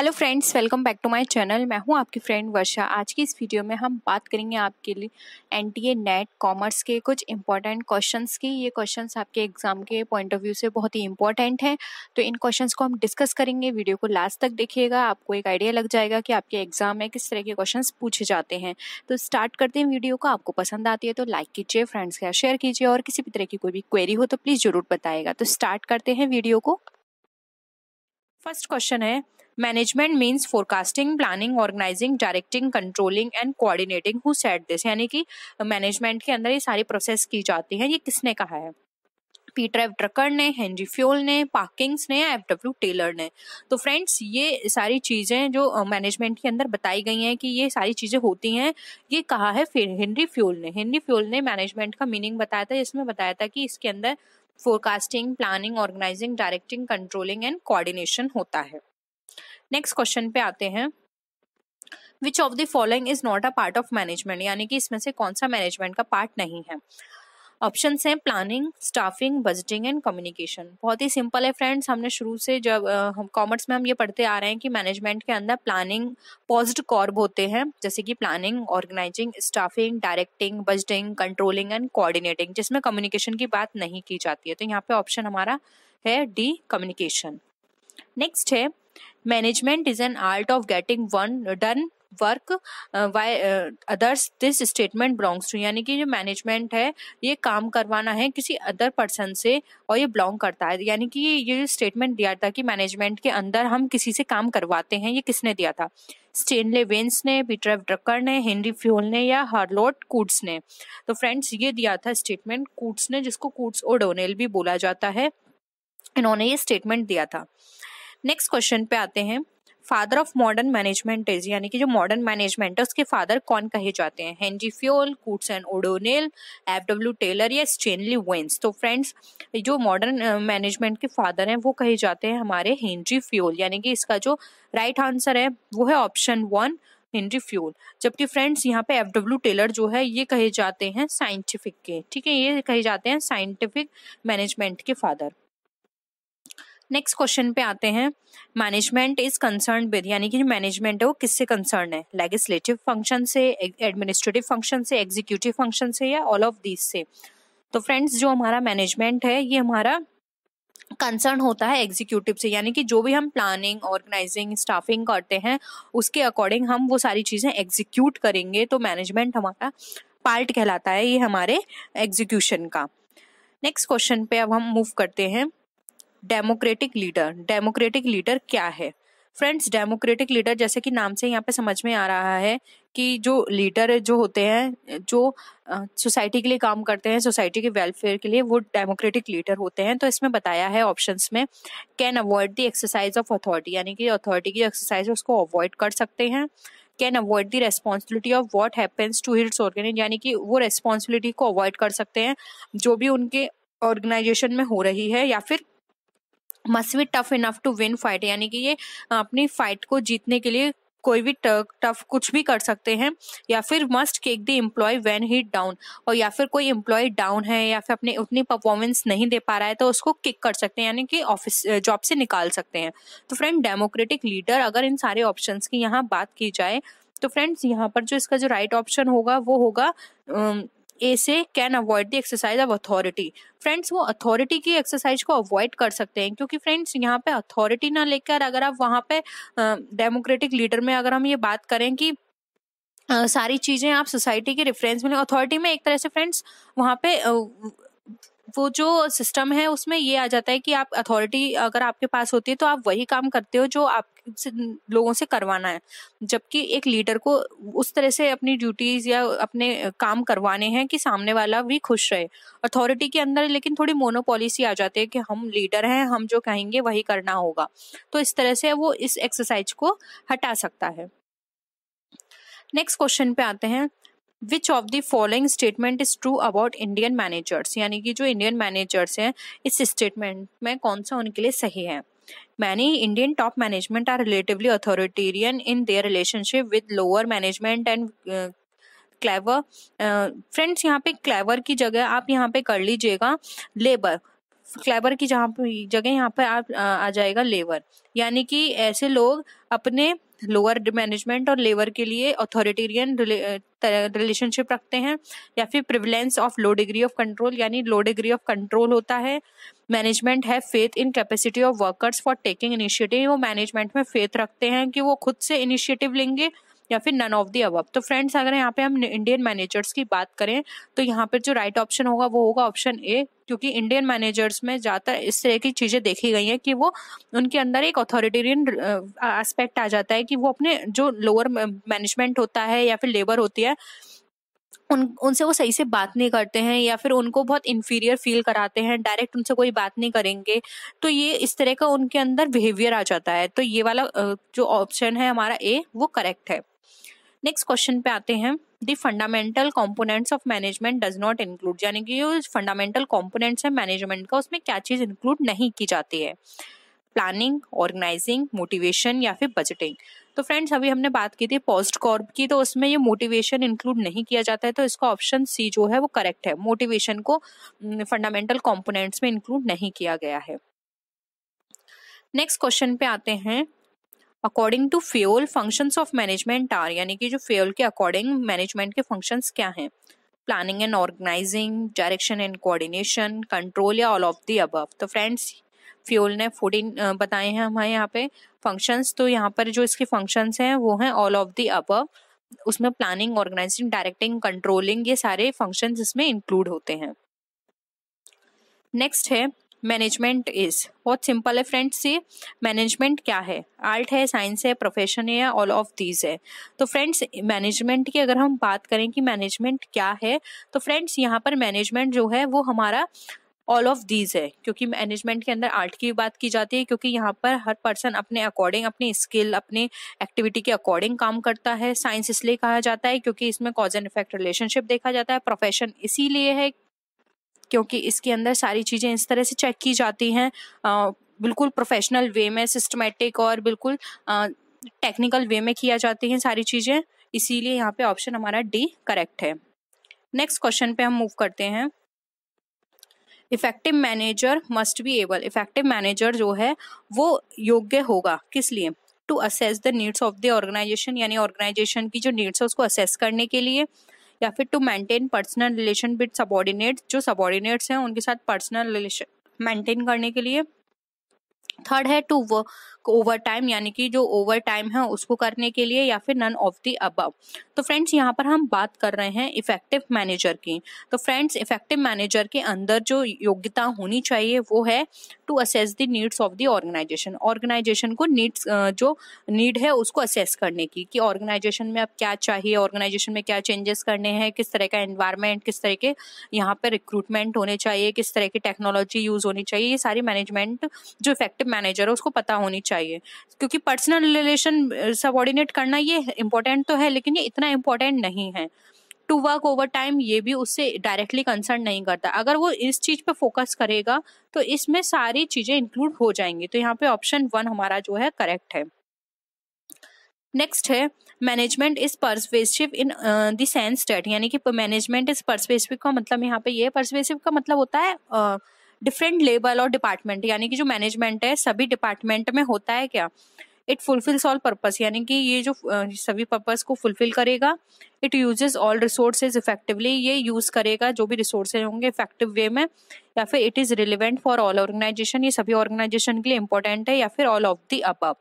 hello friends welcome back to my channel मैं हूं आपकी फ्रेंड वर्षा आज की इस वीडियो में हम बात करेंगे आपके लिए एनटीए नेट कॉमर्स के कुछ इंपॉर्टेंट क्वेश्चंस की ये क्वेश्चंस आपके एग्जाम के पॉइंट ऑफ व्यू से बहुत ही इंपॉर्टेंट हैं तो इन क्वेश्चंस को हम डिस्कस करेंगे वीडियो को लास्ट तक देखिएगा आपको एक आइडिया लग जाएगा कि आपके एग्जाम में किस तरह के क्वेश्चन पूछे जाते हैं तो स्टार्ट करते हैं वीडियो को आपको पसंद आती है तो लाइक कीजिए फ्रेंड्स के साथ शेयर कीजिए और किसी भी तरह की कोई भी क्वेरी हो तो प्लीज़ ज़रूर बताएगा तो स्टार्ट करते हैं वीडियो को फर्स्ट क्वेश्चन है management means forecasting planning organising directing controlling and coordinating who said this यानी कि मैनेजमेंट के अंदर ये सारी प्रोसेस की जाती है ये किसने कहा है पीटर एफ ट्रकर ने हेनरी फ्योल ने पार्किंग्स ने या एफ डब्ल्यू टेलर ने तो फ्रेंड्स ये सारी चीज़ें जो मैनेजमेंट के अंदर बताई गई हैं कि ये सारी चीज़ें होती हैं ये कहा है फिर हेनरी फ्योल ने हेनरी फ्योल ने मैनेजमेंट का मीनिंग बताया था इसमें बताया था कि इसके अंदर forecasting planning organising directing controlling and coordination होता है नेक्स्ट क्वेश्चन पे आते हैं which of the following is not a part of management यानी कि इसमें से कौन सा मैनेजमेंट का पार्ट नहीं है ऑप्शन हैं planning staffing budgeting and communication बहुत ही सिंपल है फ्रेंड्स हमने शुरू से जब हम कॉमर्स में हम ये पढ़ते आ रहे हैं कि मैनेजमेंट के अंदर प्लानिंग पॉजिट कॉर्ब होते हैं जैसे कि planning organising staffing directing budgeting controlling and coordinating जिसमें कम्युनिकेशन की बात नहीं की जाती है तो यहाँ पे ऑप्शन हमारा है डी कम्युनिकेशन नेक्स्ट है management is an art of getting one done work by others this statement belongs to यानी कि जो मैनेजमेंट है ये काम करवाना है किसी अदर पर्सन से और ये बिलोंग करता है यानी कि ये स्टेटमेंट दिया था कि मैनेजमेंट के अंदर हम किसी से काम करवाते हैं ये किसने दिया था स्टेनले वेंस ने पीटर ड्रकर ने हेनरी फ्योल ने या हार्लोट कूट्स ने तो फ्रेंड्स ये दिया था स्टेटमेंट कूट्स ने जिसको कूट्स ओडोनेल भी बोला जाता है इन्होंने ये स्टेटमेंट दिया था नेक्स्ट क्वेश्चन पे आते हैं father of modern management is यानी कि जो मॉडर्न मैनेजमेंट है उसके फादर कौन कहे जाते हैं Henry Fayol Koontz and O'Donnell F W Taylor या स्टेनली वेंस तो फ्रेंड्स जो मॉडर्न मैनेजमेंट के फादर हैं वो कहे जाते हैं हमारे हेनरी फ्योल यानी कि इसका जो राइट right आंसर है वो है ऑप्शन वन हेनरी फ्यूल जबकि फ्रेंड्स यहाँ पे एफ डब्ल्यू टेलर जो है ये कहे जाते हैं साइंटिफिक के ठीक है ये कहे जाते हैं साइंटिफिक मैनेजमेंट के फादर नेक्स्ट क्वेश्चन पे आते हैं मैनेजमेंट इज कंसर्न विद यानी कि जो मैनेजमेंट है वो किससे कंसर्न है लेजिस्लेटिव फंक्शन से एडमिनिस्ट्रेटिव फंक्शन से एग्जीक्यूटिव फंक्शन से या ऑल ऑफ दिस से तो फ्रेंड्स जो हमारा मैनेजमेंट है ये हमारा कंसर्न होता है एग्जीक्यूटिव से यानी कि जो भी हम प्लानिंग ऑर्गेनाइजिंग स्टाफिंग करते हैं उसके अकॉर्डिंग हम वो सारी चीज़ें एग्जीक्यूट करेंगे तो मैनेजमेंट हमारा पार्ट कहलाता है ये हमारे एग्जीक्यूशन का नेक्स्ट क्वेश्चन पे अब हम मूव करते हैं डेमोक्रेटिक लीडर डेमोक्रेटिक लीडर क्या है फ्रेंड्स डेमोक्रेटिक लीडर जैसे कि नाम से यहाँ पे समझ में आ रहा है कि जो लीडर जो होते हैं जो सोसाइटी के लिए काम करते हैं सोसाइटी के वेलफेयर के लिए वो डेमोक्रेटिक लीडर होते हैं तो इसमें बताया है ऑप्शंस में can avoid the exercise of authority यानी कि अथॉरिटी की एक्सरसाइज उसको अवॉइड कर सकते हैं can avoid the responsibility of what happens to its organise यानी कि वो रेस्पॉन्सिबिलिटी को अवॉइड कर सकते हैं जो भी उनके ऑर्गेनाइजेशन में हो रही है या फिर must be tough enough to win fight यानी कि ये अपनी फाइट को जीतने के लिए कोई भी टफ कुछ भी कर सकते हैं या फिर must kick the employ when he down और या फिर कोई एम्प्लॉय डाउन है या फिर अपने उतनी परफॉर्मेंस नहीं दे पा रहा है तो उसको किक कर सकते हैं यानी कि ऑफिस जॉब से निकाल सकते हैं तो फ्रेंड डेमोक्रेटिक लीडर अगर इन सारे ऑप्शन की यहाँ बात की जाए तो फ्रेंड्स यहाँ पर जो इसका जो राइट right ऑप्शन होगा वो होगा ए से can avoid the exercise of authority friends वो अथॉरिटी की एक्सरसाइज को अवॉइड कर सकते हैं क्योंकि फ्रेंड्स यहाँ पे अथॉरिटी ना लेकर अगर आप वहाँ पे डेमोक्रेटिक लीडर में अगर हम ये बात करें कि Uh, सारी चीज़ें आप सोसाइटी के रेफरेंस में अथॉरिटी में एक तरह से फ्रेंड्स वहाँ पे uh, वो जो सिस्टम है उसमें ये आ जाता है कि आप अथॉरिटी अगर आपके पास होती है तो आप वही काम करते हो जो आप से लोगों से करवाना है जबकि एक लीडर को उस तरह से अपनी ड्यूटीज या अपने काम करवाने हैं कि सामने वाला भी खुश रहे अथॉरिटी के अंदर लेकिन थोड़ी मोनोपॉलिसी आ जाती है कि हम लीडर हैं हम जो कहेंगे वही करना होगा तो इस तरह से वो इस एक्सरसाइज को हटा सकता है नेक्स्ट क्वेश्चन पे आते हैं which of the following statement is true about Indian managers यानी कि जो इंडियन मैनेजर्स हैं इस स्टेटमेंट में कौन सा उनके लिए सही है Many Indian top management are relatively authoritarian in their relationship with lower management and uh, clever friends यहाँ पे क्लेवर की जगह आप यहाँ पे कर लीजिएगा लेबर क्लेवर की जहाँ पे जगह यहाँ पे आप आ, आ जाएगा लेबर यानी कि ऐसे लोग अपने लोअर मैनेजमेंट और लेबर के लिए अथॉरिटेरियन रिलेशनशिप रखते हैं या फिर prevalence of low degree of control यानी लो डिग्री ऑफ कंट्रोल होता है मैनेजमेंट है faith in capacity of workers for taking initiative वो मैनेजमेंट में फेथ रखते हैं कि वो खुद से इनिशिएटिव लेंगे या फिर नन ऑफ दी अब तो फ्रेंड्स अगर यहाँ पे हम इंडियन मैनेजर्स की बात करें तो यहाँ पर जो राइट ऑप्शन होगा वो होगा ऑप्शन ए क्योंकि इंडियन मैनेजर्स में ज़्यादातर इस तरह की चीज़ें देखी गई हैं कि वो उनके अंदर एक अथॉरिटेरियन एस्पेक्ट आ जाता है कि वो अपने जो लोअर मैनेजमेंट होता है या फिर लेबर होती है उन उनसे वो सही से बात नहीं करते हैं या फिर उनको बहुत इन्फीरियर फील कराते हैं डायरेक्ट उनसे कोई बात नहीं करेंगे तो ये इस तरह का उनके अंदर बिहेवियर आ जाता है तो ये वाला जो ऑप्शन है हमारा ए वो करेक्ट है नेक्स्ट क्वेश्चन पे आते हैं the fundamental components of management does not include यानी कि जो फंडामेंटल कॉम्पोनेंट्स है मैनेजमेंट का उसमें क्या चीज़ इंक्लूड नहीं की जाती है प्लानिंग ऑर्गेनाइजिंग मोटिवेशन या फिर बजटिंग तो फ्रेंड्स अभी हमने बात की थी पोस्ट कॉर्प की तो उसमें ये मोटिवेशन इंक्लूड नहीं किया जाता है तो इसका ऑप्शन सी जो है वो करेक्ट है मोटिवेशन को फंडामेंटल कॉम्पोनेंट्स में इंक्लूड नहीं किया गया है नेक्स्ट क्वेश्चन पे आते हैं according to Fayol functions of management are यानी कि जो फ्यूल के अकॉर्डिंग मैनेजमेंट के फंक्शंस क्या हैं planning and organising direction and coordination control या ऑल ऑफ दी अबव तो फ्रेंड्स फ्यूल ने फोर्टीन बताए हैं हमारे यहाँ पे फंक्शंस तो यहाँ पर जो इसके फंक्शंस हैं वो हैं ऑल ऑफ दी अबव उसमें प्लानिंग ऑर्गेनाइजिंग डायरेक्टिंग कंट्रोलिंग ये सारे फंक्शंस इसमें इंक्लूड होते हैं नेक्स्ट है मैनेजमेंट इज बहुत सिंपल है फ्रेंड्स ये मैनेजमेंट क्या है आर्ट है साइंस है प्रोफेशन है ऑल ऑफ दीज है तो फ्रेंड्स मैनेजमेंट की अगर हम बात करें कि मैनेजमेंट क्या है तो फ्रेंड्स यहाँ पर मैनेजमेंट जो है वो हमारा ऑल ऑफ दीज है क्योंकि मैनेजमेंट के अंदर आर्ट की बात की जाती है क्योंकि यहाँ पर हर पर्सन अपने अकॉर्डिंग अपने स्किल अपने एक्टिविटी के अकॉर्डिंग काम करता है साइंस इसलिए कहा जाता है क्योंकि इसमें कॉज एंड इफेक्ट रिलेशनशिप देखा जाता है प्रोफेशन इसीलिए है क्योंकि इसके अंदर सारी चीज़ें इस तरह से चेक की जाती हैं बिल्कुल प्रोफेशनल वे में सिस्टमेटिक और बिल्कुल टेक्निकल वे में किया जाती हैं सारी चीज़ें इसीलिए यहाँ पे ऑप्शन हमारा डी करेक्ट है नेक्स्ट क्वेश्चन पे हम मूव करते हैं effective manager must be able effective manager जो है वो योग्य होगा किस लिए to assess the needs of the organisation यानी ऑर्गेनाइजेशन की जो नीड्स है उसको असेस करने के लिए या फिर to maintain personal relation with subordinates जो सबॉर्डिनेट्स हैं उनके साथ पर्सनल रिलेशन मेंटेन करने के लिए थर्ड है टू ओवर टाइम यानी कि जो ओवर टाइम है उसको करने के लिए या फिर नन ऑफ दी अबव तो फ्रेंड्स यहाँ पर हम बात कर रहे हैं इफेक्टिव मैनेजर की तो फ्रेंड्स इफेक्टिव मैनेजर के अंदर जो योग्यता होनी चाहिए वो है to assess the needs of the organisation organisation को नीड्स जो नीड है उसको असेस करने की कि ऑर्गेनाइजेशन में अब क्या चाहिए ऑर्गेनाइजेशन में क्या चेंजेस करने हैं किस तरह का एनवायरमेंट किस तरह के यहाँ पे रिक्रूटमेंट होने चाहिए किस तरह की टेक्नोलॉजी यूज़ होनी चाहिए ये सारी मैनेजमेंट जो इफेक्टिव मैनेजर है उसको पता होनी चाहिए क्योंकि पर्सनल रिलेशन सबॉर्डिनेट करना ये इम्पोर्टेंट तो है लेकिन ये इतना इम्पोर्टेंट नहीं है टू वर्क ओवर टाइम ये भी उससे डायरेक्टली कंसर्न नहीं करता अगर वो इस चीज़ पे फोकस करेगा तो इसमें सारी चीज़ें इंक्लूड हो जाएंगी तो यहाँ पे ऑप्शन वन हमारा जो है करेक्ट है नेक्स्ट है management is pervasive in the sense that यानी कि मैनेजमेंट इज परसवेसिव का मतलब यहाँ पे ये परसवेसिव का मतलब होता है uh, डिफरेंट लेवल और डिपार्टमेंट यानी कि जो मैनेजमेंट है सभी डिपार्टमेंट में होता है क्या इट फुलफिल्स ऑल पर्पस यानी कि ये जो सभी पर्पस को फुलफिल करेगा it uses all resources effectively ये यूज करेगा जो भी रिसोर्सेज होंगे इफेक्टिव वे में या फिर it is relevant for all organisation ये सभी ऑर्गेनाइजेशन के लिए इंपॉर्टेंट है या फिर ऑल ऑफ दी अब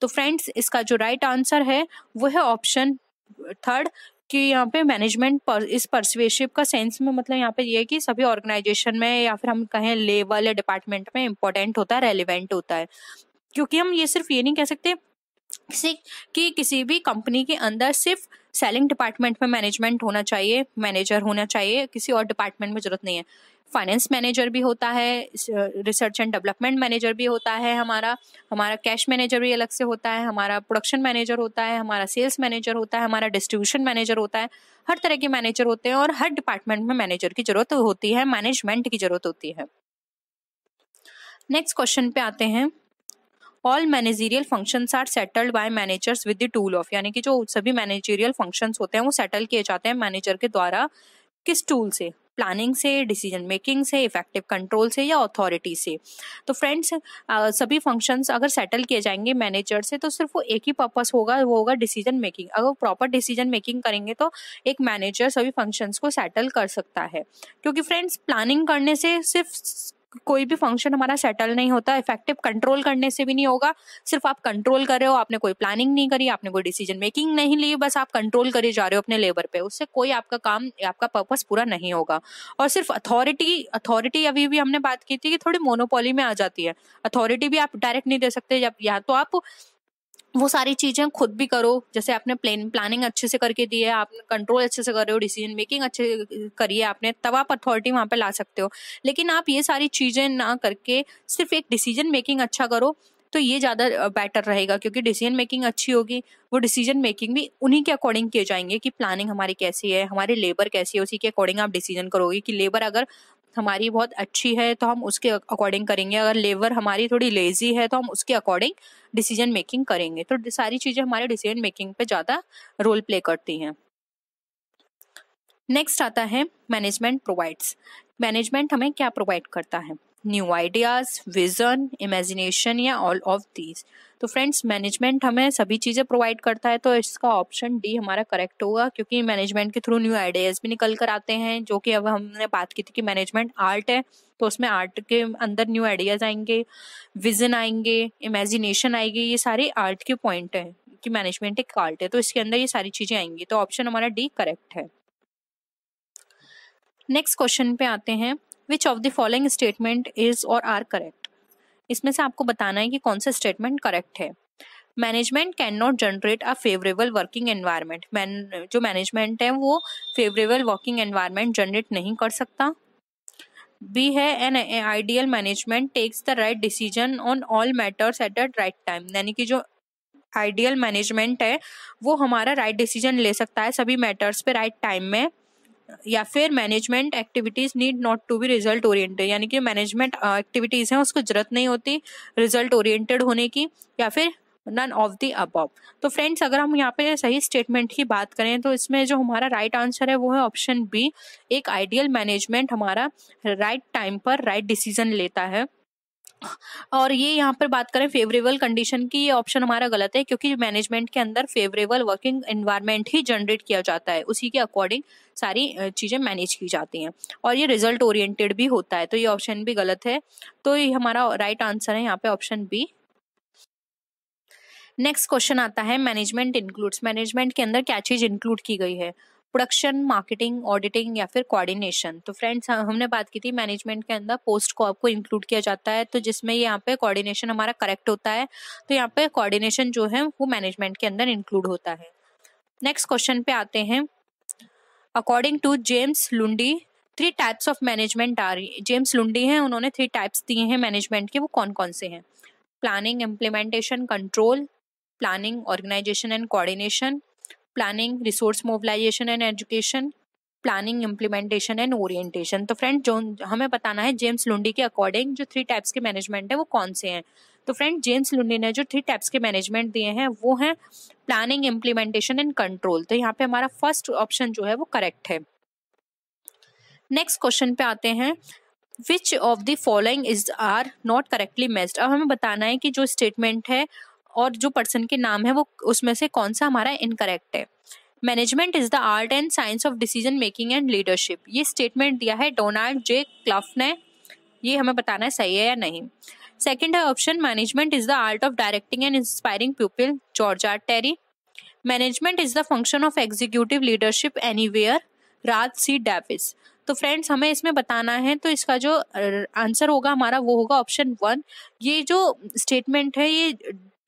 तो फ्रेंड्स इसका जो राइट right आंसर है वो है ऑप्शन थर्ड कि यहाँ पे मैनेजमेंट पर, इस पर्सवेशिप का सेंस में मतलब यहाँ पे ये यह कि सभी ऑर्गेनाइजेशन में या फिर हम कहें लेवल या डिपार्टमेंट में इम्पोर्टेंट होता है रेलिवेंट होता है क्योंकि हम ये सिर्फ ये नहीं कह सकते किसी की किसी भी कंपनी के अंदर सिर्फ सेलिंग डिपार्टमेंट में मैनेजमेंट होना चाहिए मैनेजर होना चाहिए किसी और डिपार्टमेंट में ज़रूरत नहीं है फाइनेंस मैनेजर भी होता है रिसर्च एंड डेवलपमेंट मैनेजर भी होता है हमारा हमारा कैश मैनेजर भी अलग से होता है हमारा प्रोडक्शन मैनेजर होता है हमारा सेल्स मैनेजर होता है हमारा डिस्ट्रीब्यूशन मैनेजर होता है हर तरह के मैनेजर होते हैं और हर डिपार्टमेंट में मैनेजर की ज़रूरत होती है मैनेजमेंट की ज़रूरत होती है नेक्स्ट क्वेश्चन पे आते हैं all managerial functions are settled by managers with the tool of यानी कि जो सभी मैनेजरियल फंक्शंस होते हैं वो सेटल किए जाते हैं मैनेजर के द्वारा किस टूल से प्लानिंग से डिसीजन मेकिंग से इफेक्टिव कंट्रोल से या अथॉरिटी से तो फ्रेंड्स सभी फंक्शंस अगर सेटल किए जाएंगे मैनेजर से तो सिर्फ वो एक ही पर्पस होगा वो होगा डिसीजन मेकिंग अगर वो प्रॉपर डिसीजन मेकिंग करेंगे तो एक मैनेजर सभी फंक्शंस को सेटल कर सकता है क्योंकि फ्रेंड्स प्लानिंग करने से सिर्फ कोई भी फंक्शन हमारा सेटल नहीं होता इफेक्टिव कंट्रोल करने से भी नहीं होगा सिर्फ आप कंट्रोल कर रहे हो आपने कोई प्लानिंग नहीं करी आपने कोई डिसीजन मेकिंग नहीं ली बस आप कंट्रोल करे जा रहे हो अपने लेबर पे उससे कोई आपका काम आपका पर्पज पूरा नहीं होगा और सिर्फ अथॉरिटी अथॉरिटी अभी भी हमने बात की थी कि थोड़ी मोनोपोली में आ जाती है अथॉरिटी भी आप डायरेक्ट नहीं दे सकते या तो आप वो सारी चीज़ें खुद भी करो जैसे आपने प्लान प्लानिंग अच्छे से करके दी है आपने कंट्रोल अच्छे से कर रहे हो डिसीजन मेकिंग अच्छे करी है आपने तब आप अथॉरिटी वहाँ पे ला सकते हो लेकिन आप ये सारी चीज़ें ना करके सिर्फ एक डिसीजन मेकिंग अच्छा करो तो ये ज़्यादा बेटर रहेगा क्योंकि डिसीजन मेकिंग अच्छी होगी वो डिसीजन मेकिंग भी उन्हीं के अकॉर्डिंग किए जाएंगे कि प्लानिंग हमारी कैसी है हमारी लेबर कैसी है उसी के अकॉर्डिंग आप डिसीजन करोगे कि लेबर अगर हमारी बहुत अच्छी है तो हम उसके अकॉर्डिंग करेंगे अगर लेबर हमारी थोड़ी लेजी है तो हम उसके अकॉर्डिंग डिसीजन मेकिंग करेंगे तो सारी चीज़ें हमारे डिसीजन मेकिंग पे ज़्यादा रोल प्ले करती हैं नेक्स्ट आता है मैनेजमेंट प्रोवाइड्स मैनेजमेंट हमें क्या प्रोवाइड करता है न्यू आइडियाज़ विज़न इमेजिनेशन या ऑल ऑफ दीज तो फ्रेंड्स मैनेजमेंट हमें सभी चीज़ें प्रोवाइड करता है तो इसका ऑप्शन डी हमारा करेक्ट होगा क्योंकि मैनेजमेंट के थ्रू न्यू आइडियाज़ भी निकल कर आते हैं जो कि अब हमने बात की थी कि मैनेजमेंट आर्ट है तो उसमें आर्ट के अंदर न्यू आइडियाज़ आएंगे विज़न आएंगे इमेजिनेशन आएगी ये सारे आर्ट के पॉइंट हैं कि मैनेजमेंट एक आर्ट है तो इसके अंदर ये सारी चीज़ें आएंगी तो ऑप्शन हमारा डी करेक्ट है नेक्स्ट क्वेश्चन पे आते हैं which of the following statement is or are correct इसमें से आपको बताना है कि कौन सा स्टेटमेंट करेक्ट है management can not generate a favourable working environment man जो मैनेजमेंट है वो फेवरेबल वर्किंग एनवायरमेंट जनरेट नहीं कर सकता बी है an ideal management takes the right decision on all matters at the right time यानी कि जो आइडियल मैनेजमेंट है वो हमारा राइट right डिसीजन ले सकता है सभी मैटर्स पे राइट right टाइम में या फिर management activities need not to be result oriented यानी कि मैनेजमेंट एक्टिविटीज़ uh, हैं उसको ज़रूरत नहीं होती रिजल्ट ओरिएंटेड होने की या फिर नन ऑफ दी अब तो फ्रेंड्स अगर हम यहाँ पे सही स्टेटमेंट की बात करें तो इसमें जो हमारा राइट right आंसर है वो है ऑप्शन बी एक आइडियल मैनेजमेंट हमारा राइट right टाइम पर राइट right डिसीजन लेता है और ये यहाँ पर बात करें फेवरेबल कंडीशन की ये ऑप्शन हमारा गलत है क्योंकि मैनेजमेंट के अंदर फेवरेबल वर्किंग एनवायरमेंट ही जनरेट किया जाता है उसी के अकॉर्डिंग सारी चीज़ें मैनेज की जाती हैं और ये रिजल्ट ओरिएंटेड भी होता है तो ये ऑप्शन भी गलत है तो ये हमारा राइट आंसर है यहाँ पे ऑप्शन बी नेक्स्ट क्वेश्चन आता है मैनेजमेंट इंक्लूड्स मैनेजमेंट के अंदर क्या चीज़ इंक्लूड की गई है प्रोडक्शन मार्केटिंग ऑडिटिंग या फिर कोऑर्डिनेशन तो फ्रेंड्स हाँ, हमने बात की थी मैनेजमेंट के अंदर पोस्ट को आपको इंक्लूड किया जाता है तो जिसमें यहाँ पे कोऑर्डिनेशन हमारा करेक्ट होता है तो यहाँ पे कोऑर्डिनेशन जो है वो मैनेजमेंट के अंदर इंक्लूड होता है नेक्स्ट क्वेश्चन पे आते हैं according to James Lundy three types of management आ रही जेम्स लुंडी हैं उन्होंने थ्री टाइप्स दिए हैं मैनेजमेंट के वो कौन कौन से हैं planning implementation control planning organisation and coordination planning resource mobilisation and education planning implementation and orientation तो फ्रेंड जो हमें बताना है जेम्स लुंडी के अकॉर्डिंग जो थ्री टाइप्स के मैनेजमेंट है वो कौन से हैं तो फ्रेंड जेम्स लुंडी ने जो थ्री टाइप्स के मैनेजमेंट दिए हैं वो हैं प्लानिंग इम्प्लीमेंटेशन एंड कंट्रोल तो यहाँ पे हमारा फर्स्ट ऑप्शन जो है वो करेक्ट है नेक्स्ट क्वेश्चन पे आते हैं which of the following is are not correctly messed अब हमें बताना है कि जो स्टेटमेंट है और जो पर्सन के नाम है वो उसमें से कौन सा हमारा इनकरेक्ट है management is the art and science of decision making and leadership ये स्टेटमेंट दिया है डोनाल्ड जे क्लफ ने ये हमें बताना सही है या नहीं सेकेंड है option management is the art of directing and inspiring people George R Terry management is the function of executive leadership anywhere Ralph C Davis तो फ्रेंड्स हमें इसमें बताना है तो इसका जो आंसर होगा हमारा वो होगा ऑप्शन वन ये जो स्टेटमेंट है ये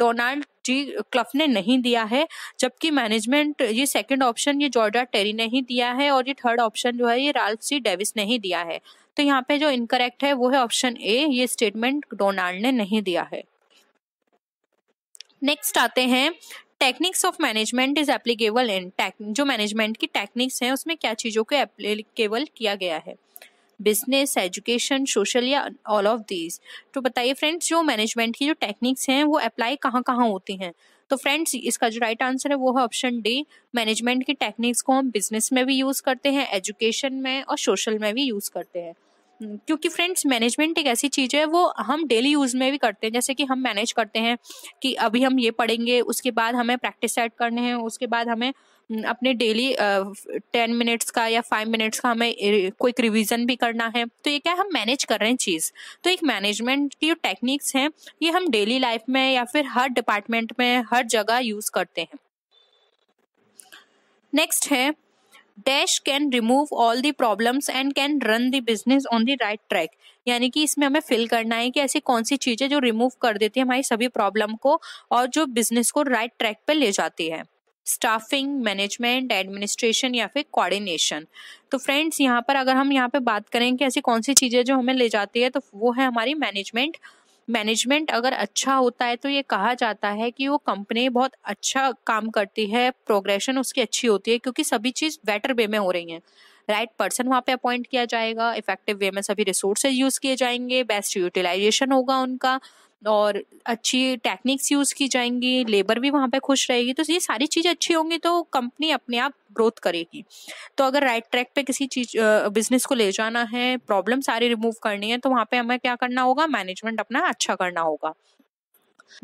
डोनाल्ड जी क्लफ ने नहीं दिया है जबकि मैनेजमेंट ये सेकंड ऑप्शन ये जॉर्डा टेरी ने ही दिया है और ये थर्ड ऑप्शन जो है ये राल्फ सी डेविस ने ही दिया है तो यहाँ पे जो इनकरेक्ट है वो है ऑप्शन ए ये स्टेटमेंट डोनाल्ड ने नहीं दिया है नेक्स्ट आते हैं techniques of management is applicable in जो मैनेजमेंट की टेक्निक्स हैं उसमें क्या चीज़ों को एप्लीकेबल किया गया है बिजनेस एजुकेशन सोशल या ऑल ऑफ दीज तो बताइए फ्रेंड्स जो मैनेजमेंट की जो टेक्निक्स हैं वो अप्लाई कहाँ कहाँ होती हैं तो फ्रेंड्स इसका जो राइट आंसर है वो है ऑप्शन डी मैनेजमेंट की टेक्निक्स को हम बिजनेस में भी यूज़ करते हैं एजुकेशन में और सोशल में भी यूज़ करते हैं हम्म, क्योंकि फ्रेंड्स मैनेजमेंट एक ऐसी चीज़ है वो हम डेली यूज़ में भी करते हैं जैसे कि हम मैनेज करते हैं कि अभी हम ये पढ़ेंगे उसके बाद हमें प्रैक्टिस सेट करने हैं उसके बाद हमें हम्म, अपने डेली टेन मिनट्स का या फाइव मिनट्स का हमें क्विक रिविजन भी करना है तो ये क्या हम मैनेज कर रहे हैं चीज़ तो एक मैनेजमेंट की जो टेक्निक्स हैं ये हम डेली लाइफ में या फिर हर डिपार्टमेंट में हर जगह यूज़ करते हैं नेक्स्ट है dash can remove all the problems and can run the business on the right track यानी कि इसमें हमें फिल करना है कि ऐसी कौन सी चीज़ें जो रिमूव कर देती है हमारी सभी प्रॉब्लम को और जो बिजनेस को राइट ट्रैक पर ले जाती है स्टाफिंग मैनेजमेंट एडमिनिस्ट्रेशन या फिर कोऑर्डिनेशन तो फ्रेंड्स यहाँ पर अगर हम यहाँ पे बात करें कि ऐसी कौन सी चीज़ें जो हमें ले जाती है तो वो है हमारी मैनेजमेंट मैनेजमेंट अगर अच्छा होता है तो ये कहा जाता है कि वो कंपनी बहुत अच्छा काम करती है प्रोग्रेशन उसकी अच्छी होती है क्योंकि सभी चीज़ बेटर वे में हो रही है राइट पर्सन वहाँ पे अपॉइंट किया जाएगा इफेक्टिव वे में सभी रिसोर्सेज यूज़ किए जाएंगे बेस्ट यूटिलाइजेशन होगा उनका और अच्छी टेक्निक्स यूज़ की जाएंगी लेबर भी वहाँ पे खुश रहेगी तो ये सारी चीज़ें अच्छी होंगी तो कंपनी अपने आप ग्रोथ करेगी तो अगर राइट ट्रैक पे किसी चीज बिजनेस को ले जाना है प्रॉब्लम सारी रिमूव करनी है तो वहाँ पे हमें क्या करना होगा मैनेजमेंट अपना अच्छा करना होगा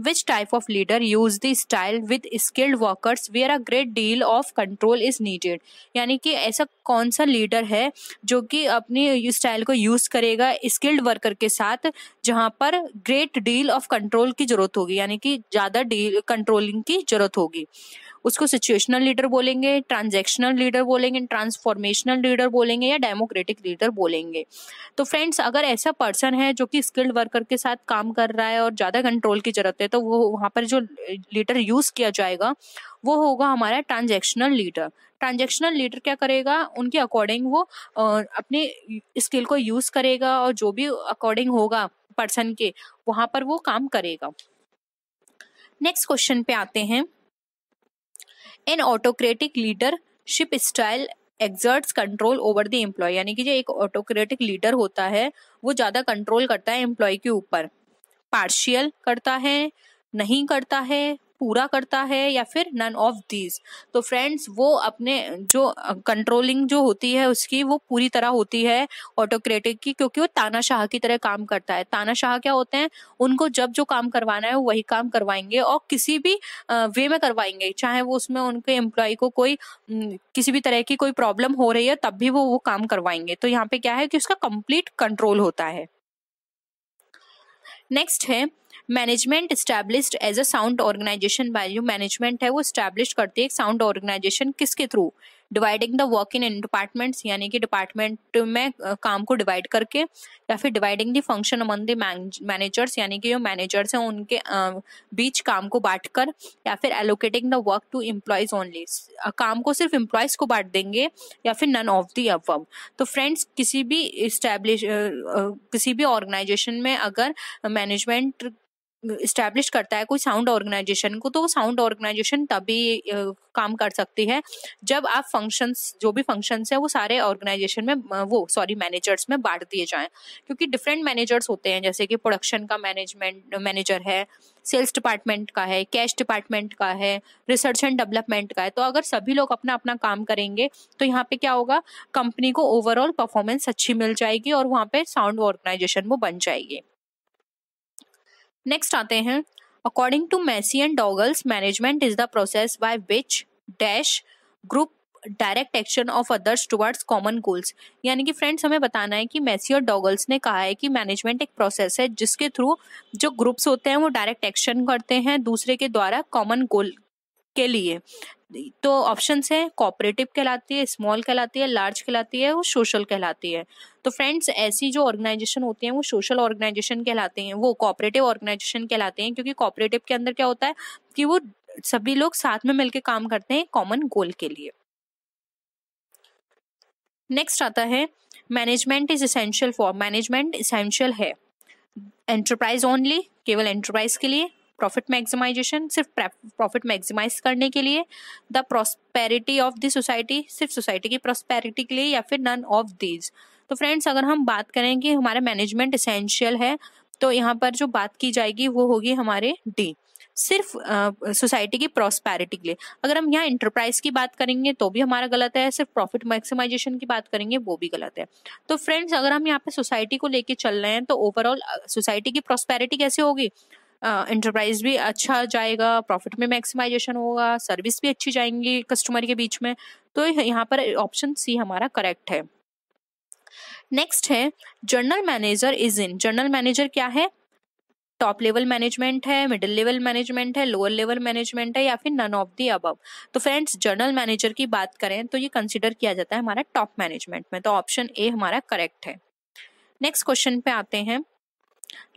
which type of leader use the style with skilled workers where a great deal of control is needed यानी कि ऐसा कौन सा लीडर है जो कि अपनी स्टाइल को यूज़ करेगा स्किल्ड वर्कर के साथ जहाँ पर ग्रेट डील ऑफ कंट्रोल की ज़रूरत होगी यानी कि ज़्यादा डील कंट्रोलिंग की ज़रूरत होगी उसको सिचुएशनल लीडर बोलेंगे ट्रांजैक्शनल लीडर बोलेंगे ट्रांसफॉर्मेशनल लीडर बोलेंगे या डेमोक्रेटिक लीडर बोलेंगे तो फ्रेंड्स अगर ऐसा पर्सन है जो कि स्किल्ड वर्कर के साथ काम कर रहा है और ज़्यादा कंट्रोल की ज़रूरत है तो वो वहाँ पर जो लीडर यूज़ किया जाएगा वो होगा हमारा ट्रांजेक्शनल लीडर ट्रांजेक्शनल लीडर क्या करेगा उनके अकॉर्डिंग वो अपने स्किल को यूज करेगा और जो भी अकॉर्डिंग होगा पर्सन के वहां पर वो काम करेगा नेक्स्ट क्वेश्चन पे आते हैं an autocratic leadership style exerts control over the employee यानी कि जो एक ऑटोक्रेटिक लीडर होता है वो ज़्यादा कंट्रोल करता है एम्प्लॉय के ऊपर पार्शियल करता है नहीं करता है पूरा करता है या फिर नन ऑफ दीज तो फ्रेंड्स वो अपने जो कंट्रोलिंग जो होती है उसकी वो पूरी तरह होती है ऑटोक्रेटिक की क्योंकि वो तानाशाह की तरह काम करता है तानाशाह क्या होते हैं उनको जब जो काम करवाना है वो वही काम करवाएंगे और किसी भी वे में करवाएंगे चाहे वो उसमें उनके एम्प्लॉय को कोई किसी भी तरह की कोई प्रॉब्लम हो रही है तब भी वो वो काम करवाएंगे तो यहाँ पे क्या है कि उसका कंप्लीट कंट्रोल होता है नेक्स्ट है management established as a sound organization by जो मैनेजमेंट है वो स्टैब्लिश करती है एक साउंड ऑर्गेनाइजेशन किसके through dividing the work in departments यानी कि डिपार्टमेंट में काम को डिवाइड करके या फिर dividing the function among the managers यानी कि जो मैनेजर्स हैं उनके बीच काम को बांट कर या फिर allocating the work to employees only काम को सिर्फ एम्प्लॉयज को बांट देंगे या फिर नन ऑफ दी अब तो फ्रेंड्स किसी भी इस्टेब्लिश किसी भी ऑर्गेनाइजेशन में अगर मैनेजमेंट इस्टेब्लिश करता है कोई साउंड ऑर्गेनाइजेशन को तो साउंड ऑर्गेनाइजेशन तभी काम कर सकती है जब आप फंक्शंस जो भी फंक्शंस है वो सारे ऑर्गेनाइजेशन में वो सॉरी मैनेजर्स में बांट दिए जाएं क्योंकि डिफरेंट मैनेजर्स होते हैं जैसे कि प्रोडक्शन का मैनेजमेंट मैनेजर है सेल्स डिपार्टमेंट का है कैश डिपार्टमेंट का है रिसर्च एंड डेवलपमेंट का है तो अगर सभी लोग अपना अपना काम करेंगे तो यहाँ पे क्या होगा कंपनी को ओवरऑल परफॉर्मेंस अच्छी मिल जाएगी और वहाँ पे साउंड ऑर्गेनाइजेशन वो बन जाएगी नेक्स्ट आते हैं according to Massie and Douglas management is the process by which dash group direct action of others towards common goals यानी कि फ्रेंड्स हमें बताना है कि मैसी और डॉगल्स ने कहा है कि मैनेजमेंट एक प्रोसेस है जिसके थ्रू जो ग्रुप्स होते हैं वो डायरेक्ट एक्शन करते हैं दूसरे के द्वारा कॉमन गोल के लिए तो ऑप्शंस हैं कॉपरेटिव कहलाती है स्मॉल कहलाती है लार्ज कहलाती है वो सोशल कहलाती है तो फ्रेंड्स ऐसी जो ऑर्गेनाइजेशन होती है वो सोशल ऑर्गेनाइजेशन कहलाते हैं वो कॉपरेटिव ऑर्गेनाइजेशन कहलाते हैं क्योंकि कॉपरेटिव के अंदर क्या होता है कि वो सभी लोग साथ में मिलकर काम करते हैं कॉमन गोल के लिए नेक्स्ट आता है management is essential for management essential है एंटरप्राइज ओनली केवल एंटरप्राइज के लिए प्रॉफिट मैक्सिमाइजेशन सिर्फ प्रॉफिट मैक्सिमाइज करने के लिए the prosperity of the society सिर्फ सोसाइटी की प्रॉस्पेरिटी के लिए या फिर नन ऑफ दीज तो फ्रेंड्स अगर हम बात करें कि हमारा मैनेजमेंट इसेंशियल है तो यहाँ पर जो बात की जाएगी वो होगी हमारे डी सिर्फ सोसाइटी uh, की प्रोस्पैरिटी के लिए अगर हम यहाँ इंटरप्राइज की बात करेंगे तो भी हमारा गलत है सिर्फ प्रॉफिट मैक्सिमाइजेशन की बात करेंगे वो भी गलत है तो फ्रेंड्स अगर हम यहाँ पे सोसाइटी को लेके चल रहे हैं तो ओवरऑल सोसाइटी की प्रोस्पैरिटी कैसे होगी इंटरप्राइज भी अच्छा जाएगा प्रॉफिट में मैक्सिमाइजेशन होगा सर्विस भी अच्छी जाएंगी कस्टमर के बीच में तो यहाँ पर ऑप्शन सी हमारा करेक्ट है नेक्स्ट है general manager is in general manager क्या है टॉप लेवल मैनेजमेंट है मिडिल लेवल मैनेजमेंट है लोअर लेवल मैनेजमेंट है या फिर नन ऑफ दी अबव तो फ्रेंड्स जनरल मैनेजर की बात करें तो ये कंसिडर किया जाता है हमारा टॉप मैनेजमेंट में तो ऑप्शन ए हमारा करेक्ट है नेक्स्ट क्वेश्चन पे आते हैं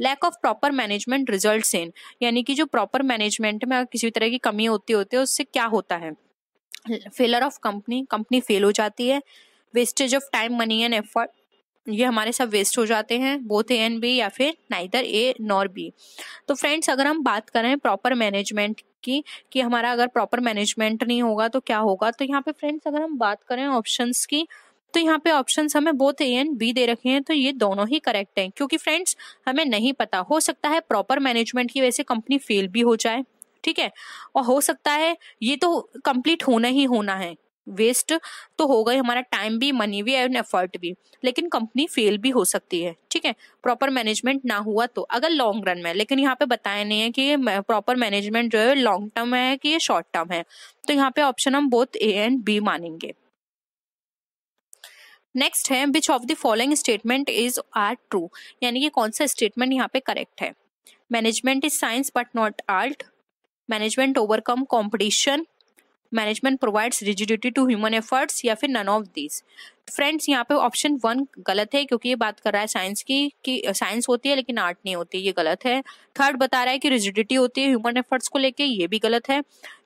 lack of proper management result in यानी कि जो प्रॉपर मैनेजमेंट में किसी भी तरह की कमी होती होती है उससे क्या होता है failure of company company fail हो जाती है wastage of time money and effort ये हमारे सब वेस्ट हो जाते हैं बोथ ए एंड बी या फिर नाइदर ए नॉर बी तो फ्रेंड्स अगर हम बात करें प्रॉपर मैनेजमेंट की कि हमारा अगर प्रॉपर मैनेजमेंट नहीं होगा तो क्या होगा तो यहाँ पे फ्रेंड्स अगर हम बात करें ऑप्शंस की तो यहाँ पे ऑप्शन हमें बोथ ए एंड बी दे रखे हैं तो ये दोनों ही करेक्ट हैं क्योंकि फ्रेंड्स हमें नहीं पता हो सकता है प्रॉपर मैनेजमेंट की वजह से कंपनी फेल भी हो जाए ठीक है और हो सकता है ये तो कंप्लीट होना ही होना है वेस्ट तो हो गई हमारा टाइम भी मनी भी एंड एफर्ट भी लेकिन कंपनी फेल भी हो सकती है ठीक है प्रॉपर मैनेजमेंट ना हुआ तो अगर लॉन्ग रन में लेकिन यहाँ पे बताया नहीं है कि ये प्रॉपर मैनेजमेंट जो है लॉन्ग टर्म है कि ये शॉर्ट टर्म है तो यहाँ पे ऑप्शन हम बोथ ए एंड बी मानेंगे नेक्स्ट है which of the following statement is are true यानी कि कौन सा स्टेटमेंट यहाँ पे करेक्ट है management is science but not art management overcome competition management provides rigidity to human efforts या फिर नन ऑफ दिस फ्रेंड्स यहाँ पे ऑप्शन वन गलत है क्योंकि ये बात कर रहा है साइंस की कि साइंस होती है लेकिन आर्ट नहीं होती ये गलत है थर्ड बता रहा है कि रिजिडिटी होती है ह्यूमन एफर्ट्स को लेके ये भी गलत है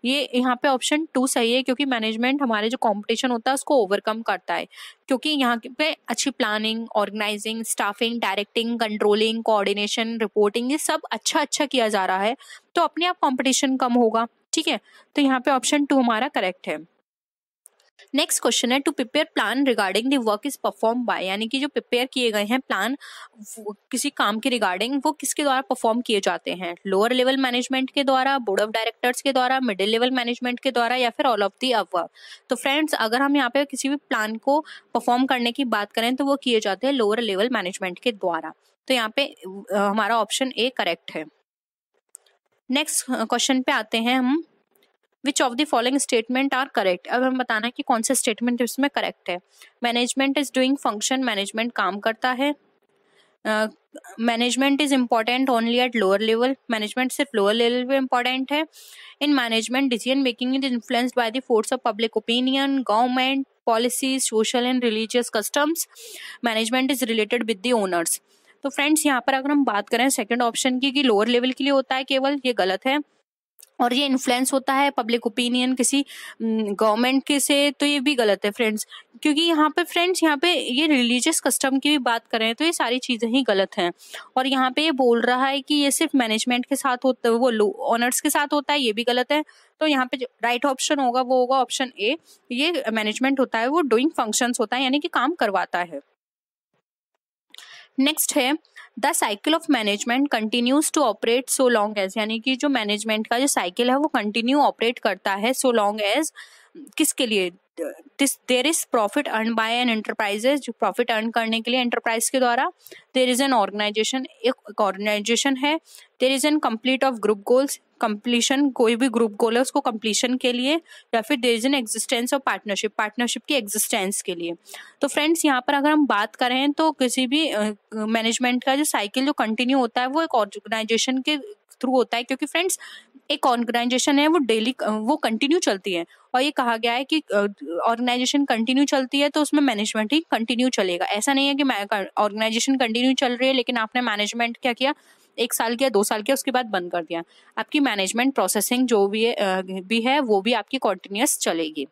ये यहाँ पे ऑप्शन टू सही है क्योंकि मैनेजमेंट हमारे जो कंपटीशन होता है उसको ओवरकम करता है क्योंकि यहाँ पे अच्छी planning organising staffing directing controlling coordination reporting ये सब अच्छा अच्छा किया जा रहा है तो अपने आप कॉम्पिटिशन कम होगा ठीक है तो यहाँ पे ऑप्शन टू हमारा करेक्ट है नेक्स्ट क्वेश्चन है to prepare plan regarding the work is perform by यानी कि जो प्रिपेयर किए गए हैं प्लान किसी काम के रिगार्डिंग वो किसके द्वारा परफॉर्म किए जाते हैं लोअर लेवल मैनेजमेंट के द्वारा बोर्ड ऑफ डायरेक्टर्स के द्वारा मिडिल लेवल मैनेजमेंट के द्वारा या फिर ऑल ऑफ दी अव तो फ्रेंड्स अगर हम यहाँ पे किसी भी प्लान को परफॉर्म करने की बात करें तो वो किए जाते हैं लोअर लेवल मैनेजमेंट के द्वारा तो यहाँ पे हमारा ऑप्शन ए करेक्ट है नेक्स्ट क्वेश्चन uh, पे आते हैं हम which of the following statement are correct अब हम बताना है कि कौन से स्टेटमेंट इसमें करेक्ट है management is doing function management काम करता है management is important only at lower level management सिर्फ लोअर लेवल पे इम्पॉर्टेंट है in management decision making is influenced by the force of public opinion government policies social and religious customs management is related with the owners तो friends यहाँ पर अगर हम बात करें सेकेंड ऑप्शन की कि लोअर लेवल के लिए होता है केवल ये गलत है और ये इन्फ्लुएंस होता है पब्लिक ओपिनियन किसी गवर्नमेंट के से तो ये भी गलत है फ्रेंड्स क्योंकि यहाँ पे फ्रेंड्स यहाँ पे ये रिलीजियस कस्टम की भी बात करें तो ये सारी चीज़ें ही गलत हैं और यहाँ पे ये बोल रहा है कि ये सिर्फ मैनेजमेंट के साथ होता है वो लो ऑनर्स के साथ होता है ये भी गलत है तो यहाँ पे राइट ऑप्शन होगा वो होगा ऑप्शन ए ये मैनेजमेंट होता है वो डूइंग फंक्शंस होता है यानी कि काम करवाता है नेक्स्ट है the cycle of management continues to operate so long as यानी कि जो मैनेजमेंट का जो साइकिल है वो कंटिन्यू ऑपरेट करता है सो लॉन्ग एज किसके लिए this there is profit earn by an enterprises जो प्रॉफिट अर्न करने के लिए एंटरप्राइज के द्वारा देर इज एन ऑर्गेनाइजेशन एक ऑर्गेनाइजेशन है there is an complete of group goals completion कोई भी ग्रुप गोल है उसको कंप्लीशन के लिए या फिर देर इज एन एग्जिस्टेंस और पार्टनरशिप पार्टनरशिप की एग्जिस्टेंस के लिए तो फ्रेंड्स यहाँ पर अगर हम बात करें तो किसी भी मैनेजमेंट uh, का जो साइकिल जो कंटिन्यू होता है वो एक ऑर्गेनाइजेशन के थ्रू होता है क्योंकि फ्रेंड्स एक ऑर्गेनाइजेशन है वो डेली वो कंटिन्यू चलती है और ये कहा गया है कि ऑर्गेनाइजेशन कंटिन्यू चलती है तो उसमें मैनेजमेंट ही कंटिन्यू चलेगा ऐसा नहीं है कि ऑर्गेनाइजेशन कंटिन्यू चल रही है लेकिन आपने मैनेजमेंट क्या किया एक साल किया दो साल किया उसके बाद बंद कर दिया आपकी मैनेजमेंट प्रोसेसिंग जो भी है, भी है वो भी आपकी कॉन्टिन्यूस चलेगी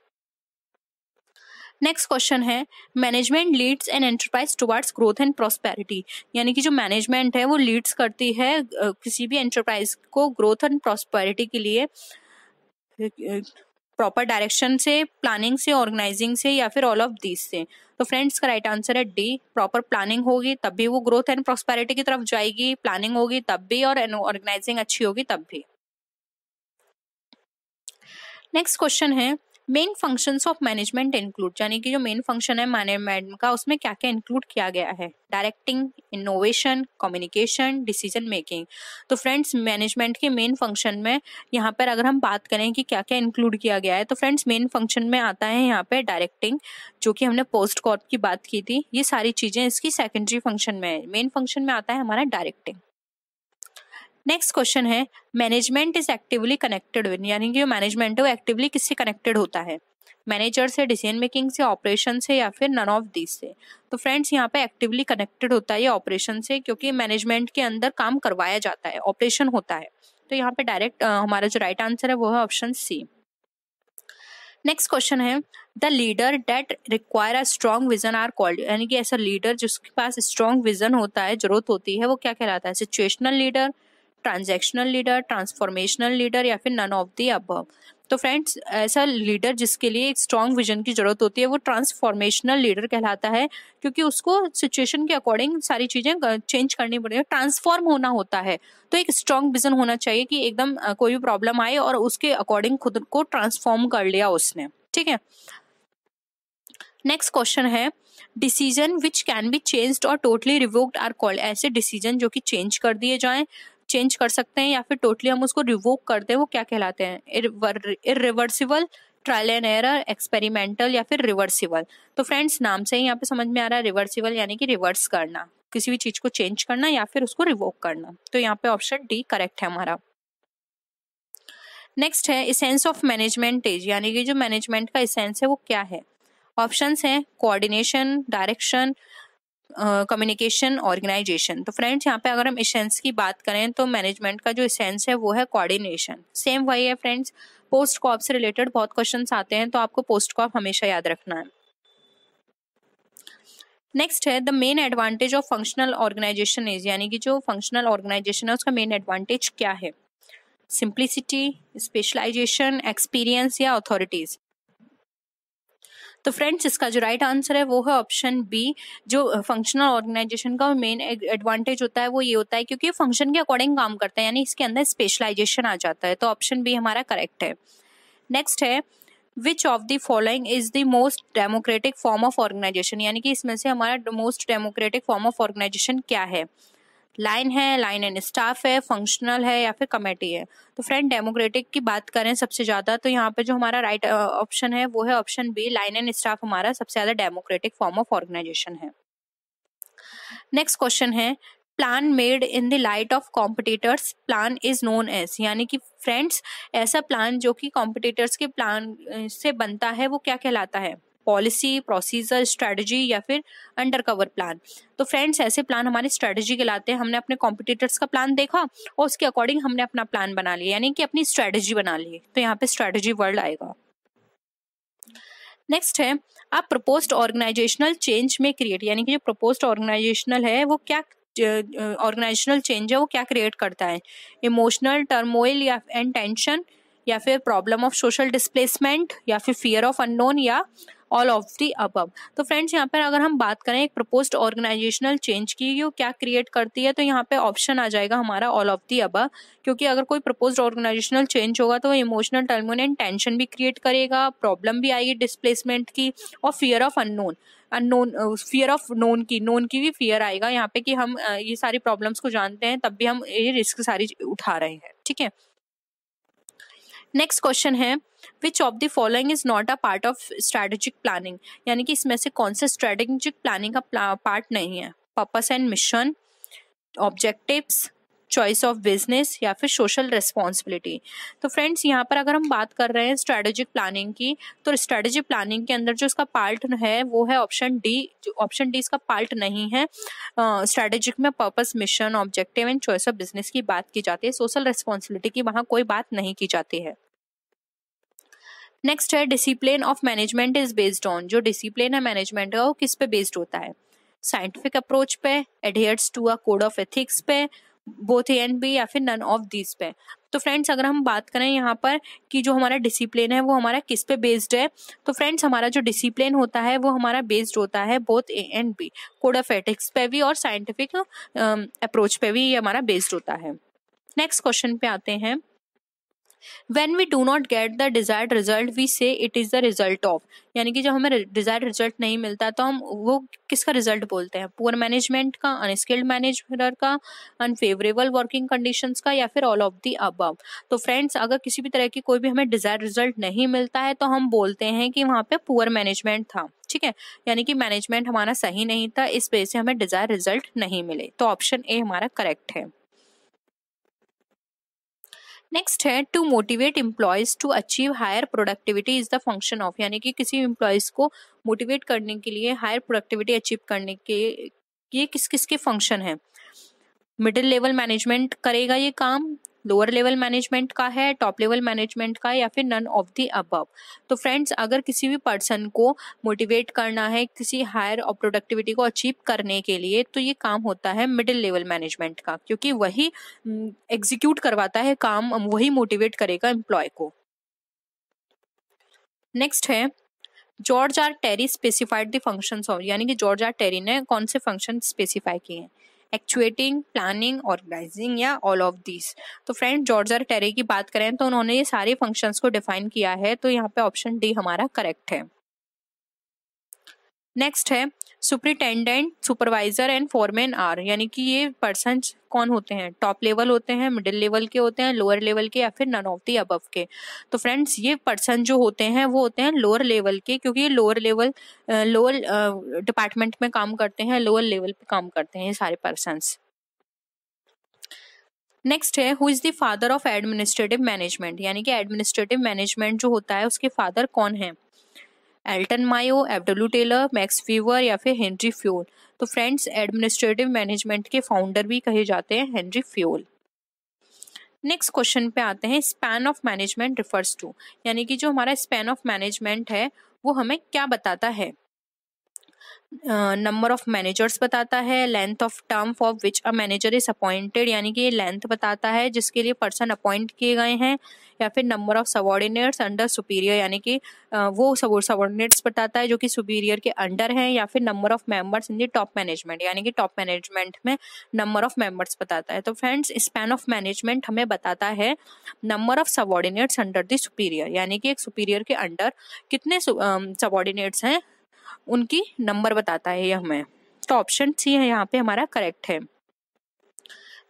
नेक्स्ट क्वेश्चन है management leads an enterprise towards growth and prosperity यानी कि जो मैनेजमेंट है वो लीड्स करती है किसी भी एंटरप्राइज को ग्रोथ एंड प्रॉस्पेरिटी के लिए प्रॉपर डायरेक्शन से प्लानिंग से ऑर्गेनाइजिंग से या फिर ऑल ऑफ दीज से तो फ्रेंड्स का राइट आंसर है डी प्रॉपर प्लानिंग होगी तब भी वो ग्रोथ एंड प्रोस्पेरिटी की तरफ जाएगी प्लानिंग होगी तब भी और ऑर्गेनाइजिंग अच्छी होगी तब भी नेक्स्ट क्वेश्चन है main functions of management include यानी कि जो मेन फंक्शन है मैनेजमेंट का उसमें क्या क्या इंक्लूड किया गया है directing innovation communication decision making तो फ्रेंड्स मैनेजमेंट के मेन फंक्शन में यहाँ पर अगर हम बात करें कि क्या क्या इंक्लूड किया गया है तो फ्रेंड्स मेन फंक्शन में आता है यहाँ पर डायरेक्टिंग जो कि हमने पोस्ट कॉर्प की बात की थी ये सारी चीज़ें इसकी सेकेंडरी फंक्शन में है मेन फंक्शन में आता है हमारा डायरेक्टिंग नेक्स्ट क्वेश्चन है management is actively connected with यानी कि जो मैनेजमेंट है वो एक्टिवली किससे कनेक्टेड होता है मैनेजर से डिसीजन मेकिंग से ऑपरेशन से या फिर नन ऑफ दिस से तो फ्रेंड्स यहाँ पे एक्टिवली कनेक्टेड होता है ये ऑपरेशन से क्योंकि मैनेजमेंट के अंदर काम करवाया जाता है ऑपरेशन होता है तो यहाँ पे डायरेक्ट हमारा जो राइट आंसर है वो है ऑप्शन सी नेक्स्ट क्वेश्चन है the leader that require a strong vision are called यानी कि ऐसा लीडर जिसके पास स्ट्रॉन्ग विजन होता है जरूरत होती है वो क्या कहलाता है situational leader transactional leader transformational leader या फिर नन ऑफ दी अब तो फ्रेंड्स ऐसा लीडर जिसके लिए एक स्ट्रॉन्ग विजन की जरूरत होती है वो ट्रांसफॉर्मेशनल लीडर कहलाता है क्योंकि उसको सिचुएशन के अकॉर्डिंग सारी चीजें चेंज करनी पड़ती है ट्रांसफॉर्म होना होता है तो एक स्ट्रॉन्ग विजन होना चाहिए कि एकदम कोई भी प्रॉब्लम आए और उसके अकॉर्डिंग खुद को ट्रांसफॉर्म कर लिया उसने ठीक है नेक्स्ट क्वेश्चन है decision which can be changed और टोटली रिवोक्ड आर कॉल्ड ऐसे डिसीजन जो कि चेंज कर दिए जाएं चेंज कर सकते हैं या फिर टोटली हम उसको रिवोक कर दें वो क्या कहलाते हैं irreversible trial and error experimental या फिर रिवर्सिबल तो फ्रेंड्स नाम से ही यहाँ पे समझ में आ रहा है रिवर्सिबल यानी कि रिवर्स करना किसी भी चीज को चेंज करना या फिर उसको रिवोक करना तो यहाँ पे ऑप्शन डी करेक्ट है हमारा नेक्स्ट है इसेंस ऑफ मैनेजमेंट इज यानी कि जो मैनेजमेंट का इसेंस है वो क्या है ऑप्शंस हैं कोऑर्डिनेशन डायरेक्शन कम्युनिकेशन ऑर्गेनाइजेशन तो फ्रेंड्स यहाँ पे अगर हम इसेंस की बात करें तो मैनेजमेंट का जो इसेंस है वो है कोऑर्डिनेशन सेम वही है फ्रेंड्स पोस्ट कॉप से रिलेटेड बहुत क्वेश्चन आते हैं तो आपको पोस्ट कॉप हमेशा याद रखना है नेक्स्ट है the main advantage of functional organization is यानी कि जो फंक्शनल ऑर्गेनाइजेशन है उसका मेन एडवांटेज क्या है सिंप्लिसिटी स्पेशलाइजेशन एक्सपीरियंस या अथॉरिटीज तो फ्रेंड्स इसका जो राइट आंसर है वो है ऑप्शन बी जो फंक्शनल ऑर्गेनाइजेशन का मेन एडवांटेज होता है वो ये होता है क्योंकि फंक्शन के अकॉर्डिंग काम करते हैं यानी इसके अंदर स्पेशलाइजेशन आ जाता है तो ऑप्शन बी हमारा करेक्ट है नेक्स्ट है which of the following is the most democratic form of organization यानी कि इसमें से हमारा most democratic form of organization क्या है लाइन है लाइन एंड स्टाफ है फंक्शनल है या फिर कमेटी है तो फ्रेंड डेमोक्रेटिक की बात करें सबसे ज़्यादा तो यहाँ पे जो हमारा राइट ऑप्शन है वो है option B line and staff हमारा सबसे ज़्यादा डेमोक्रेटिक फॉर्म ऑफ ऑर्गेनाइजेशन है नेक्स्ट क्वेश्चन है plan made in the light of competitors plan is known as यानी कि फ्रेंड्स ऐसा प्लान जो कि कॉम्पिटिटर्स के प्लान से बनता है वो क्या कहलाता है पॉलिसी प्रोसीजर स्ट्रेटजी या फिर अंडर कवर प्लान तो फ्रेंड्स ऐसे प्लान हमारे स्ट्रेटजी के लाते हैं हमने अपने कॉम्पिटिटर्स का प्लान देखा और उसके अकॉर्डिंग हमने अपना प्लान बना लिया यानी कि अपनी स्ट्रेटजी बना ली तो यहाँ पे स्ट्रेटजी वर्ल्ड आएगा नेक्स्ट है आप proposed organizational change may create यानी कि जो प्रपोज्ड ऑर्गेनाइजेशनल है वो क्या ऑर्गेनाइजेशनल चेंज है वो क्या क्रिएट करता है इमोशनल टर्मोइल या एंड टेंशन या फिर प्रॉब्लम ऑफ सोशल डिस्प्लेसमेंट या फिर फियर ऑफ अननोन या ऑल ऑफ दी अबब तो फ्रेंड्स यहाँ पर अगर हम बात करें एक प्रपोज ऑर्गेनाइजेशनल चेंज की वो क्या क्रिएट करती है तो यहाँ पे ऑप्शन आ जाएगा हमारा ऑल ऑफ दी अबब क्योंकि अगर कोई प्रपोज ऑर्गेनाइजेशनल चेंज होगा तो इमोशनल टर्मोन एंड टेंशन भी क्रिएट करेगा प्रॉब्लम भी आएगी डिसप्लेसमेंट की और fear of unknown unknown fear of known की नोन की भी फियर आएगा यहाँ पे कि हम ये सारी प्रॉब्लम्स को जानते हैं तब भी हम ये रिस्क सारी उठा रहे हैं ठीक है नेक्स्ट क्वेश्चन है which of the following is not a part of strategic planning यानी कि इसमें से कौन से स्ट्रेटेजिक प्लानिंग का पार्ट नहीं है purpose and mission objectives choice of business या फिर सोशल रिस्पॉन्सिबिलिटी तो फ्रेंड्स यहाँ पर अगर हम बात कर रहे हैं स्ट्रेटेजिक प्लानिंग की तो स्ट्रेटेजिक प्लानिंग के अंदर जो इसका पार्ट है वो है ऑप्शन डी ऑप्शन डी इसका पार्ट नहीं है स्ट्रेटेजिक uh, में purpose mission objective and choice of business की बात की जाती है सोशल रिस्पॉन्सिबिलिटी की वहाँ कोई बात नहीं की जाती है नेक्स्ट है discipline of management is based on जो डिसिप्लिन है मैनेजमेंट का वो किस पे बेस्ड होता है साइंटिफिक अप्रोच पे adheres to a code of ethics पे बोथ ए एंड बी या फिर नन ऑफ दिस पे तो फ्रेंड्स अगर हम बात करें यहाँ पर कि जो हमारा डिसिप्लिन है वो हमारा किस पे बेस्ड है तो फ्रेंड्स हमारा जो डिसिप्लिन होता है वो हमारा बेस्ड होता है both A and B code of ethics पे भी और साइंटिफिक अप्रोच um, पे भी ये हमारा बेस्ड होता है नेक्स्ट क्वेश्चन पे आते हैं when we do not get the desired result we say it is the result of यानी कि जब हमें डिजायर रिजल्ट नहीं मिलता तो हम वो किसका रिजल्ट बोलते हैं पुअर मैनेजमेंट का अनस्किल्ड मैनेजर का अनफेवरेबल वर्किंग कंडीशन का या फिर ऑल ऑफ दी अबव तो फ्रेंड्स अगर किसी भी तरह की कोई भी हमें डिज़ायर रिजल्ट नहीं मिलता है तो हम बोलते हैं कि वहाँ पे पुअर मैनेजमेंट था ठीक है यानी कि मैनेजमेंट हमारा सही नहीं था इस वजह से हमें डिज़ायर रिजल्ट नहीं मिले तो ऑप्शन ए हमारा करेक्ट है नेक्स्ट है to motivate employees to achieve higher productivity is the function of यानी कि किसी इम्प्लॉयज को मोटिवेट करने के लिए हायर प्रोडक्टिविटी अचीव करने के ये किस किस के फंक्शन है मिडिल लेवल मैनेजमेंट करेगा ये काम लोअर लेवल मैनेजमेंट का है टॉप लेवल मैनेजमेंट का या फिर नन ऑफ दी अबव तो फ्रेंड्स अगर किसी भी पर्सन को मोटिवेट करना है किसी हायर और प्रोडक्टिविटी को अचीव करने के लिए तो ये काम होता है मिडिल लेवल मैनेजमेंट का क्योंकि वही एग्जीक्यूट mm, करवाता है काम वही मोटिवेट करेगा एम्प्लॉय को नेक्स्ट है George R Terry specified the functions of यानी कि जॉर्ज आर टेरी ने कौन से फंक्शन स्पेसिफाई किए हैं एक्चुएटिंग प्लानिंग ऑर्गेनाइजिंग या ऑल ऑफ दिस तो फ्रेंड जॉर्जर टेरे की बात करें तो उन्होंने ये सारे फंक्शंस को डिफाइन किया है तो यहाँ पे ऑप्शन डी हमारा करेक्ट है नेक्स्ट है superintendent supervisor and foreman are यानी कि ये पर्सन कौन होते हैं टॉप लेवल होते हैं मिडिल लेवल के होते हैं लोअर लेवल के या फिर नन ऑफ दी अबव के तो फ्रेंड्स ये पर्सन जो होते हैं वो होते हैं लोअर लेवल के क्योंकि ये लोअर लेवल लोअर डिपार्टमेंट में काम करते हैं लोअर लेवल पे काम करते हैं ये सारे पर्सनस नेक्स्ट है who is the father of administrative management यानी कि एडमिनिस्ट्रेटिव मैनेजमेंट जो होता है उसके फादर कौन है Elton Mayo FW Taylor Max Weber या फिर हेनरी फ्योल तो फ्रेंड्स एडमिनिस्ट्रेटिव मैनेजमेंट के फाउंडर भी कहे जाते हैं हेनरी फ्योल नेक्स्ट क्वेश्चन पे आते हैं span of management refers to यानी कि जो हमारा स्पैन ऑफ मैनेजमेंट है वो हमें क्या बताता है नंबर ऑफ मैनेजर्स बताता है length of term for which a manager is appointed यानी कि लेंथ बताता है जिसके लिए पर्सन अपॉइंट किए गए हैं या फिर number of subordinates under superior यानी कि वो सबॉर्डिनेट्स बताता है जो कि सुपीरियर के अंडर हैं या फिर number of members in the top management यानी कि टॉप मैनेजमेंट में नंबर ऑफ मेंबर्स बताता है तो फ्रेंड्स स्पैन ऑफ मैनेजमेंट हमें बताता है number of subordinates under the superior यानी कि एक सुपीरियर के अंडर कितने सबॉर्डिनेट्स हैं उनकी नंबर बताता है ये हमें तो ऑप्शन सी है यहाँ पे हमारा करेक्ट है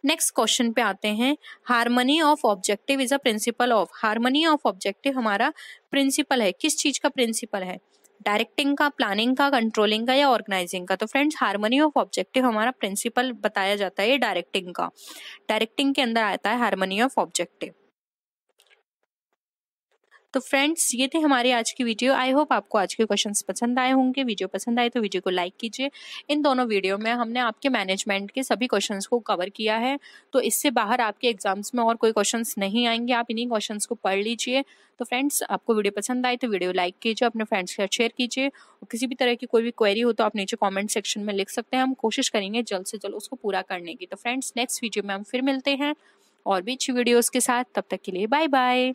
नेक्स्ट क्वेश्चन पे आते हैं harmony of objective is a principle of harmony of objective हमारा प्रिंसिपल है किस चीज का प्रिंसिपल है डायरेक्टिंग का प्लानिंग का कंट्रोलिंग का या ऑर्गेनाइजिंग का तो फ्रेंड्स हारमोनी ऑफ ऑब्जेक्टिव हमारा प्रिंसिपल बताया जाता है डायरेक्टिंग का डायरेक्टिंग के अंदर आता है हारमोनी ऑफ ऑब्जेक्टिव तो फ्रेंड्स ये थे हमारे आज की वीडियो आई होप आपको आज के क्वेश्चन पसंद आए होंगे वीडियो पसंद आए तो वीडियो को लाइक कीजिए इन दोनों वीडियो में हमने आपके मैनेजमेंट के सभी क्वेश्चन को कवर किया है तो इससे बाहर आपके एग्जाम्स में और कोई क्वेश्चन नहीं आएंगे आप इन्हीं क्वेश्चन को पढ़ लीजिए तो फ्रेंड्स आपको वीडियो पसंद आए तो वीडियो लाइक कीजिए अपने फ्रेंड्स के साथ शेयर कीजिए और किसी भी तरह की कोई भी क्वेरी हो तो आप नीचे कमेंट सेक्शन में लिख सकते हैं हम कोशिश करेंगे जल्द से जल्द उसको पूरा करने की तो फ्रेंड्स नेक्स्ट वीडियो में हम फिर मिलते हैं और भी अच्छी वीडियोज़ के साथ तब तक के लिए बाय बाय